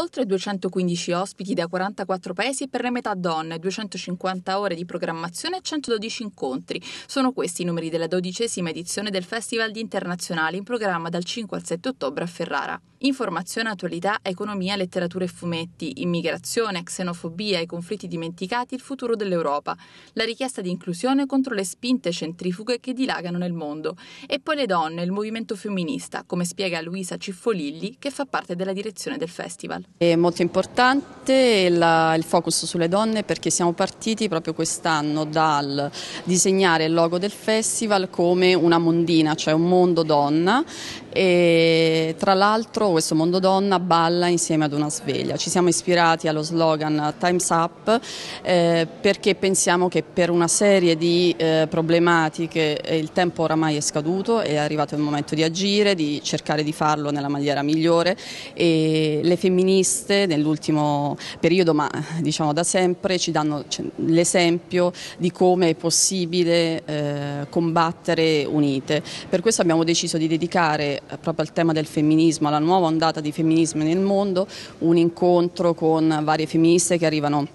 oltre 215 ospiti da 44 paesi per la metà donne, 250 ore di programmazione e 112 incontri. Sono questi i numeri della dodicesima edizione del Festival di Internazionale in programma dal 5 al 7 ottobre a Ferrara. Informazione, attualità, economia, letteratura e fumetti, immigrazione, xenofobia, i conflitti dimenticati, il futuro dell'Europa, la richiesta di inclusione contro le spinte centrifughe che dilagano nel mondo e poi le donne, il movimento femminista, come spiega Luisa Ciffolilli che fa parte della direzione del festival. È molto importante parte la, il focus sulle donne perché siamo partiti proprio quest'anno dal disegnare il logo del festival come una mondina, cioè un mondo donna e tra l'altro questo mondo donna balla insieme ad una sveglia. Ci siamo ispirati allo slogan Time's Up eh, perché pensiamo che per una serie di eh, problematiche eh, il tempo oramai è scaduto, è arrivato il momento di agire, di cercare di farlo nella maniera migliore e le femministe nell'ultimo periodo, ma diciamo da sempre ci danno cioè, l'esempio di come è possibile eh, combattere unite. Per questo abbiamo deciso di dedicare eh, proprio al tema del femminismo, alla nuova ondata di femminismo nel mondo, un incontro con varie femministe che arrivano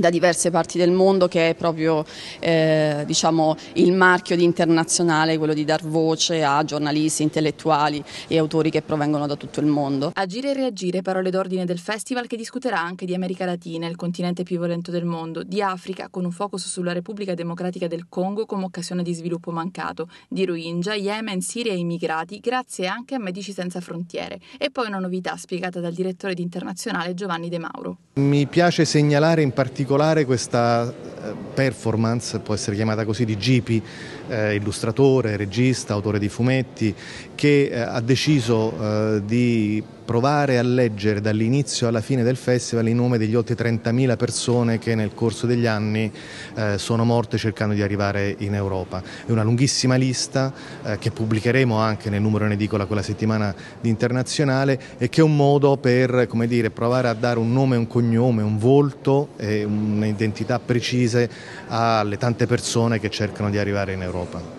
da diverse parti del mondo che è proprio eh, diciamo, il marchio di internazionale, quello di dar voce a giornalisti, intellettuali e autori che provengono da tutto il mondo. Agire e reagire, parole d'ordine del festival che discuterà anche di America Latina, il continente più violento del mondo, di Africa con un focus sulla Repubblica Democratica del Congo come occasione di sviluppo mancato, di Rohingya, Yemen, Siria e immigrati, grazie anche a Medici Senza Frontiere. E poi una novità spiegata dal direttore di internazionale Giovanni De Mauro. Mi piace segnalare in particolare particolare questa eh, performance, può essere chiamata così, di Gipi, eh, illustratore, regista, autore di fumetti, che eh, ha deciso eh, di provare a leggere dall'inizio alla fine del festival i nomi degli oltre 30.000 persone che nel corso degli anni eh, sono morte cercando di arrivare in Europa. È una lunghissima lista eh, che pubblicheremo anche nel numero in edicola quella settimana di internazionale e che è un modo per dire, provare a dare un nome, un cognome, un volto e un'identità precise alle tante persone che cercano di arrivare in Europa.